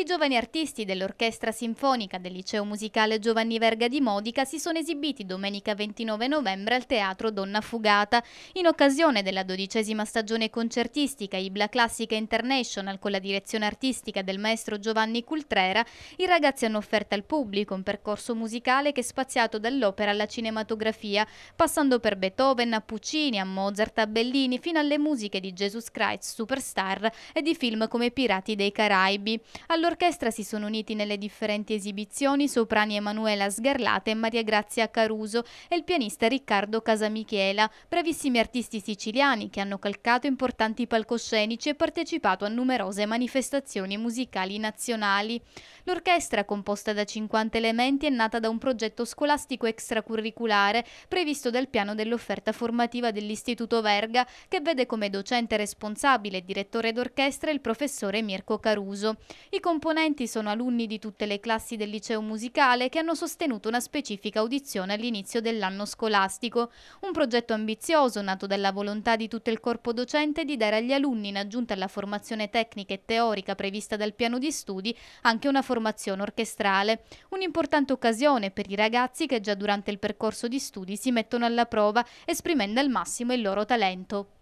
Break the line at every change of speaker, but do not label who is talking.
I giovani artisti dell'Orchestra Sinfonica del Liceo Musicale Giovanni Verga di Modica si sono esibiti domenica 29 novembre al Teatro Donna Fugata. In occasione della dodicesima stagione concertistica Ibla Classica International con la direzione artistica del maestro Giovanni Cultrera, i ragazzi hanno offerto al pubblico un percorso musicale che è spaziato dall'opera alla cinematografia, passando per Beethoven, a Puccini, a Mozart, a Bellini, fino alle musiche di Jesus Christ Superstar e di film come Pirati dei Caraibi. Allora L'orchestra si sono uniti nelle differenti esibizioni soprani Emanuela Sgarlata e Maria Grazia Caruso e il pianista Riccardo Casamichela, bravissimi artisti siciliani che hanno calcato importanti palcoscenici e partecipato a numerose manifestazioni musicali nazionali. L'orchestra, composta da 50 elementi, è nata da un progetto scolastico extracurriculare previsto dal piano dell'offerta formativa dell'Istituto Verga che vede come docente responsabile e direttore d'orchestra il professore Mirko Caruso. I componenti sono alunni di tutte le classi del liceo musicale che hanno sostenuto una specifica audizione all'inizio dell'anno scolastico, un progetto ambizioso nato dalla volontà di tutto il corpo docente di dare agli alunni, in aggiunta alla formazione tecnica e teorica prevista dal piano di studi, anche una formazione orchestrale, un'importante occasione per i ragazzi che già durante il percorso di studi si mettono alla prova esprimendo al massimo il loro talento.